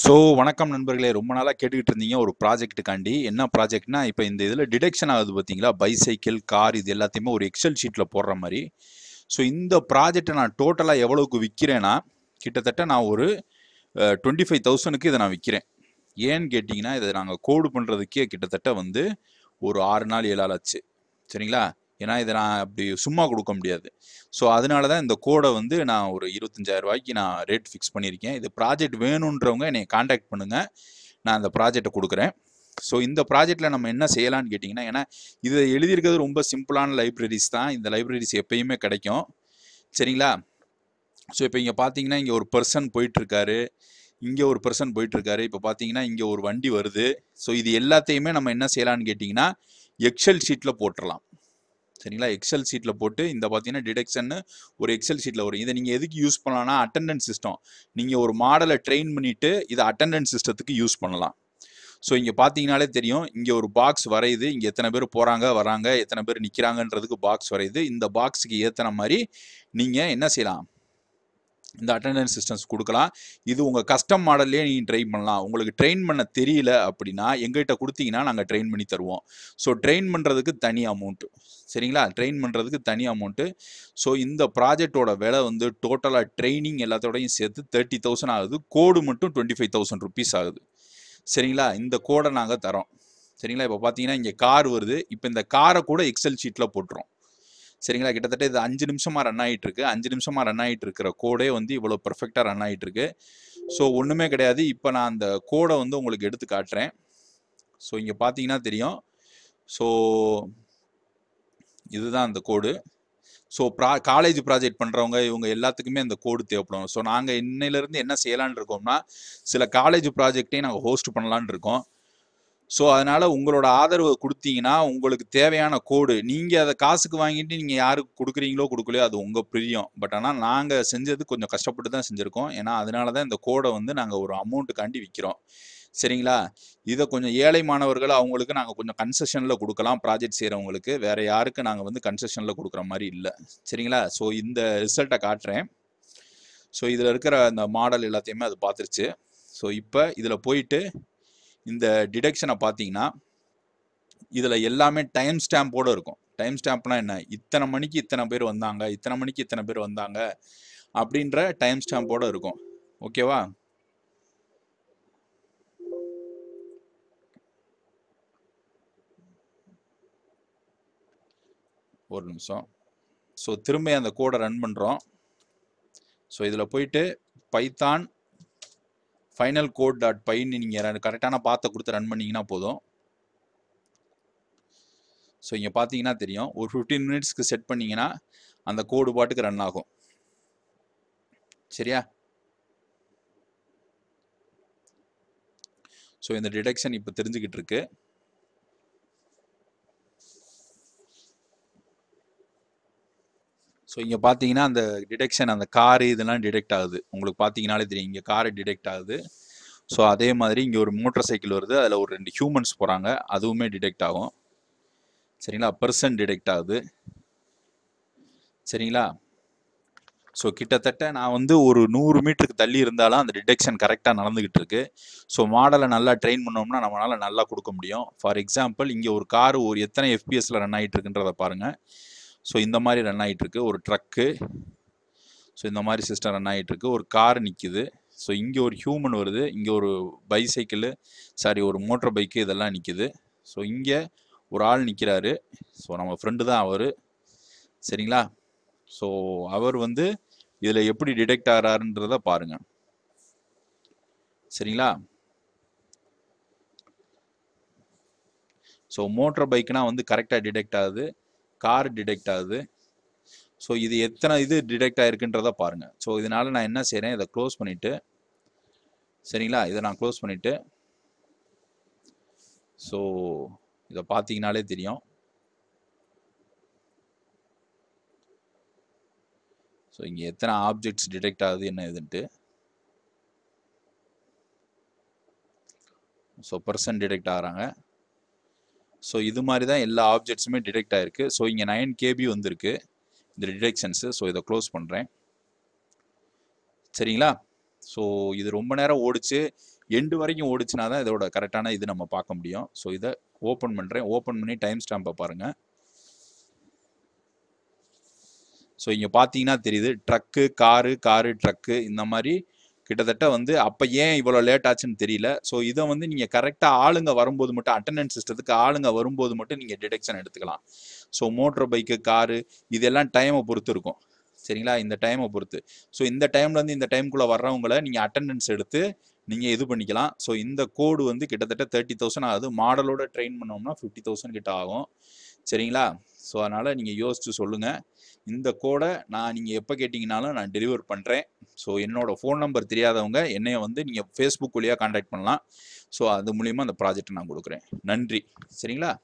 so வணக்கம் நண்பர்களே ரொம்ப நாளாக கேட்டுக்கிட்டு இருந்தீங்க ஒரு ப்ராஜெக்ட்டுக்காண்டி என்ன ப்ராஜெக்ட்னா இப்போ இந்த இதில் டிடெக்ஷன் ஆகுது பார்த்தீங்களா பைசைக்கிள் கார் இது எல்லாத்தையுமே ஒரு எக்ஸல் ஷீட்டில் போடுற மாதிரி ஸோ இந்த ப்ராஜெக்டை நான் டோட்டலாக எவ்வளோக்கு விற்கிறேன்னா கிட்டத்தட்ட நான் ஒரு டுவெண்ட்டி ஃபைவ் தௌசண்ட்க்கு இதை நான் விற்கிறேன் ஏன்னு கேட்டிங்கன்னா இதை நாங்கள் கோடு பண்ணுறதுக்கே கிட்டத்தட்ட வந்து ஒரு ஆறு நாள் ஏழு ஆள் ஆச்சு சரிங்களா ஏன்னா இதை நான் அப்படி சும்மா கொடுக்க முடியாது ஸோ அதனால தான் இந்த கோடை வந்து நான் ஒரு இருபத்தஞ்சாயிரம் ரூபாய்க்கு நான் ரேட் ஃபிக்ஸ் பண்ணியிருக்கேன் இது ப்ராஜெக்ட் வேணுன்றவங்க என்னை காண்டாக்ட் பண்ணுங்கள் நான் அந்த ப்ராஜெக்டை கொடுக்குறேன் ஸோ இந்த ப்ராஜெக்டில் நம்ம என்ன செய்யலான்னு கேட்டிங்கன்னா ஏன்னா இதை எழுதியிருக்கிறது ரொம்ப சிம்பிளான லைப்ரரிஸ் தான் இந்த லைப்ரரிஸ் எப்பயுமே கிடைக்கும் சரிங்களா ஸோ இப்போ இங்கே பார்த்தீங்கன்னா இங்கே ஒரு பர்சன் போயிட்டுருக்காரு இங்கே ஒரு பர்சன் போயிட்டுருக்காரு இப்போ பார்த்தீங்கன்னா இங்கே ஒரு வண்டி வருது ஸோ இது எல்லாத்தையுமே நம்ம என்ன செய்யலான்னு கேட்டிங்கன்னா எக்ஸல் ஷீட்டில் போட்டுடலாம் சரிங்களா எக்ஸல் சீட்டில் போட்டு இந்த பார்த்தீங்கன்னா டிடெக்ஷன்னு ஒரு எக்ஸல் சீட்டில் வரும் இதை நீங்கள் எதுக்கு யூஸ் பண்ணலாம்னா அட்டண்டன்ஸ் சிஸ்டம் நீங்கள் ஒரு மாடலை ட்ரெயின் பண்ணிவிட்டு இதை அட்டண்டன்ஸ் சிஸ்டத்துக்கு யூஸ் பண்ணலாம் ஸோ இங்கே பார்த்தீங்கனாலே தெரியும் இங்கே ஒரு பாக்ஸ் வரையுது இங்கே எத்தனை பேர் போகிறாங்க வராங்க எத்தனை பேர் நிற்கிறாங்கன்றதுக்கு பாக்ஸ் வரையுது இந்த பாக்ஸுக்கு ஏற்றின மாதிரி நீங்கள் என்ன செய்யலாம் இந்த அட்டண்டன்ஸ் சிஸ்டம்ஸ் கொடுக்கலாம் இது உங்கள் கஸ்டம் மாடல்லேயே நீங்கள் ட்ரெயின் பண்ணலாம் உங்களுக்கு ட்ரெயின் பண்ண தெரியல அப்படின்னா எங்கள்கிட்ட கொடுத்தீங்கன்னா நாங்கள் ட்ரெயின் பண்ணி தருவோம் ஸோ ட்ரெயின் பண்ணுறதுக்கு தனி அமௌண்ட்டு சரிங்களா ட்ரெயின் பண்ணுறதுக்கு தனி அமௌண்ட்டு ஸோ இந்த ப்ராஜெக்டோட விலை வந்து டோட்டலாக ட்ரைனிங் எல்லாத்தோடையும் சேர்த்து தேர்ட்டி தௌசண்ட் ஆகுது கோடு மட்டும் டுவெண்ட்டி ஃபைவ் தௌசண்ட் ருபீஸ் ஆகுது சரிங்களா இந்த கோடை நாங்கள் தரோம் சரிங்களா இப்போ பார்த்தீங்கன்னா இங்கே கார் வருது இப்போ இந்த காரை கூட எக்ஸல் ஷீட்டில் போட்டுரும் சரிங்களா கிட்டத்தட்ட இது அஞ்சு நிமிஷமாக ரன் ஆகிட்டு இருக்கு அஞ்சு நிமிஷமாக ரன் ஆகிட்டு இருக்கிற கோடே வந்து இவ்வளோ பர்ஃபெக்டாக ரன் ஆகிட்டு இருக்கு ஸோ ஒன்றுமே கிடையாது இப்போ நான் அந்த கோடை வந்து உங்களுக்கு எடுத்து காட்டுறேன் ஸோ இங்கே பார்த்தீங்கன்னா தெரியும் ஸோ இதுதான் அந்த கோடு ஸோ ப்ரா காலேஜ் ப்ராஜெக்ட் பண்ணுறவங்க இவங்க எல்லாத்துக்குமே அந்த கோடு தேவைப்படும் ஸோ நாங்கள் இன்னையிலேருந்து என்ன செய்யலான் இருக்கோம்னா சில காலேஜ் ப்ராஜெக்டையும் நாங்கள் ஹோஸ்ட் பண்ணலான் இருக்கோம் ஸோ அதனால் உங்களோட ஆதரவு கொடுத்தீங்கன்னா உங்களுக்கு தேவையான கோடு நீங்கள் அதை காசுக்கு வாங்கிட்டு நீங்கள் யாருக்கு கொடுக்குறீங்களோ கொடுக்கலையோ அது உங்கள் பிரியம் பட் ஆனால் நாங்கள் செஞ்சது கொஞ்சம் கஷ்டப்பட்டு தான் செஞ்சுருக்கோம் ஏன்னா அதனால தான் இந்த கோடை வந்து நாங்கள் ஒரு அமௌண்ட்டுக்காண்டி விற்கிறோம் சரிங்களா இதை கொஞ்சம் ஏழை மாணவர்கள் அவங்களுக்கு நாங்கள் கொஞ்சம் கன்செஷனில் கொடுக்கலாம் ப்ராஜெக்ட் செய்கிறவங்களுக்கு வேறு யாருக்கு நாங்கள் வந்து கன்செஷனில் கொடுக்குற மாதிரி இல்லை சரிங்களா ஸோ இந்த ரிசல்ட்டை காட்டுறேன் ஸோ இதில் இருக்கிற அந்த மாடல் எல்லாத்தையுமே அது பார்த்துருச்சு ஸோ இப்போ இதில் போயிட்டு இந்த டிடக்ஷனை பார்த்தீங்கன்னா இதில் எல்லாமே டைம் ஸ்டாம்போடு இருக்கும் டைம் ஸ்டாம்ப்னா என்ன இத்தனை மணிக்கு இத்தனை பேர் வந்தாங்க இத்தனை மணிக்கு இத்தனை பேர் வந்தாங்க அப்படின்ற டைம் ஸ்டாம்போடு இருக்கும் ஓகேவா ஒரு நிமிஷம் ஸோ திரும்ப அந்த கோடை ரன் பண்ணுறோம் ஸோ இதில் போயிட்டு பைத்தான் ஃபைனல் கோட் டாட் பைன்னு நீங்கள் கரெக்டான பார்த்த கொடுத்து ரன் பண்ணிங்கன்னா போதும் ஸோ இங்கே பார்த்தீங்கன்னா தெரியும் ஒரு ஃபிஃப்டீன் மினிட்ஸ்க்கு செட் பண்ணிங்கன்னா அந்த கோடு பாட்டுக்கு ரன் ஆகும் சரியா ஸோ இந்த டிடெக்ஷன் இப்போ தெரிஞ்சுக்கிட்டு இருக்கு ஸோ இங்கே பார்த்தீங்கன்னா அந்த டிடெக்ஷன் அந்த காரு இதெல்லாம் டிடெக்ட் ஆகுது உங்களுக்கு பார்த்தீங்கனாலே தெரியும் இங்கே காரு டிடெக்ட் ஆகுது ஸோ அதே மாதிரி இங்கே ஒரு மோட்டர் சைக்கிள் வருது அதில் ஒரு ரெண்டு ஹியூமன்ஸ் போகிறாங்க அதுவுமே டிடெக்ட் ஆகும் சரிங்களா பர்சன் டிடெக்ட் ஆகுது சரிங்களா ஸோ கிட்டத்தட்ட நான் வந்து ஒரு நூறு மீட்டருக்கு தள்ளி இருந்தாலும் அந்த டிடெக்ஷன் கரெக்டாக நடந்துக்கிட்டு இருக்கு ஸோ மாடலை நல்லா ட்ரெயின் பண்ணோம்னா நம்மளால் நல்லா கொடுக்க முடியும் ஃபார் எக்ஸாம்பிள் இங்கே ஒரு கார் ஒரு எத்தனை எஃபிஎஸ்ல ரன் ஆகிட்டு இருக்குன்றதை பாருங்கள் ஸோ இந்த மாதிரி ரன் ஆகிட்டுருக்கு ஒரு ட்ரக்கு ஸோ இந்த மாதிரி சிஸ்டம் ரன் ஆகிட்டுருக்கு ஒரு கார் நிற்கிது ஸோ இங்கே ஒரு ஹியூமன் வருது இங்கே ஒரு பைசைக்கிள் சாரி ஒரு மோட்டர் பைக்கு இதெல்லாம் நிற்கிது ஸோ இங்கே ஒரு ஆள் நிற்கிறாரு ஸோ நம்ம ஃப்ரெண்டு தான் அவர் சரிங்களா ஸோ அவர் வந்து இதில் எப்படி டிடெக்ட் ஆகிறாருன்றத பாருங்கள் சரிங்களா ஸோ மோட்டர் பைக்குனால் வந்து கரெக்டாக டிடெக்ட் ஆகுது கார் டிடெக்ட் ஆகுது ஸோ இது எத்தனை இது டிடெக்ட் ஆகிருக்குன்றத பாருங்கள் ஸோ இதனால் நான் என்ன செய்கிறேன் இதை க்ளோஸ் பண்ணிவிட்டு சரிங்களா இதை நான் க்ளோஸ் பண்ணிவிட்டு ஸோ இதை பார்த்தீங்கனாலே தெரியும் ஸோ இங்கே எத்தனை ஆப்ஜெக்ட்ஸ் டிடெக்ட் ஆகுது என்ன இதுன்ட்டு ஸோ பர்சன் டிடெக்ட் ஆகிறாங்க ஸோ இது மாதிரி தான் எல்லா ஆப்ஜெக்ட்ஸுமே டிடெக்ட் ஆகிருக்கு ஸோ இங்கே நைன் கேபி வந்திருக்கு இந்த டிடெக்ஷன்ஸு ஸோ இதை க்ளோஸ் பண்ணுறேன் சரிங்களா ஸோ இது ரொம்ப நேரம் ஓடிச்சு எண்டு வரைக்கும் ஓடிச்சுனா தான் இதோட கரெக்டான இது நம்ம பார்க்க முடியும் ஸோ இதை ஓப்பன் பண்ணுறேன் ஓப்பன் பண்ணி டைம் ஸ்டாம்பை பாருங்கள் ஸோ இங்கே பார்த்தீங்கன்னா தெரியுது ட்ரக்கு காரு காரு ட்ரக்கு இந்த மாதிரி கிட்டத்தட்ட வந்து அப்போ ஏன் இவ்வளோ லேட் ஆச்சுன்னு தெரியல ஸோ இதை வந்து நீங்கள் கரெக்டாக ஆளுங்க வரும்போது மட்டும் அட்டண்டன்ஸ் சிஸ்டத்துக்கு ஆளுங்க வரும்போது மட்டும் நீங்கள் டிடெக்ஷன் எடுத்துக்கலாம் ஸோ மோட்டர் பைக்கு காரு இதெல்லாம் டைமை பொறுத்து இருக்கும் சரிங்களா இந்த டைமை பொறுத்து ஸோ இந்த டைம்லேருந்து இந்த டைமுக்குள்ளே வர்றவங்களை நீங்கள் அட்டண்டன்ஸ் எடுத்து நீங்கள் இது பண்ணிக்கலாம் ஸோ இந்த கோடு வந்து கிட்டத்தட்ட தேர்ட்டி தௌசண்ட் ஆகுது மாடலோட ட்ரெயின் பண்ணோம்னா ஃபிஃப்டி தௌசண்ட் கிட்ட ஆகும் சரிங்களா ஸோ அதனால் நீங்கள் யோசித்து சொல்லுங்கள் இந்த கோடை நான் நீங்கள் எப்போ கேட்டிங்கனாலும் நான் டெலிவர் பண்ணுறேன் ஸோ என்னோடய ஃபோன் நம்பர் தெரியாதவங்க என்னைய வந்து நீங்கள் ஃபேஸ்புக் வழியாக காண்டாக்ட் பண்ணலாம் ஸோ அது மூலிமா அந்த ப்ராஜெக்டை நான் கொடுக்குறேன் நன்றி சரிங்களா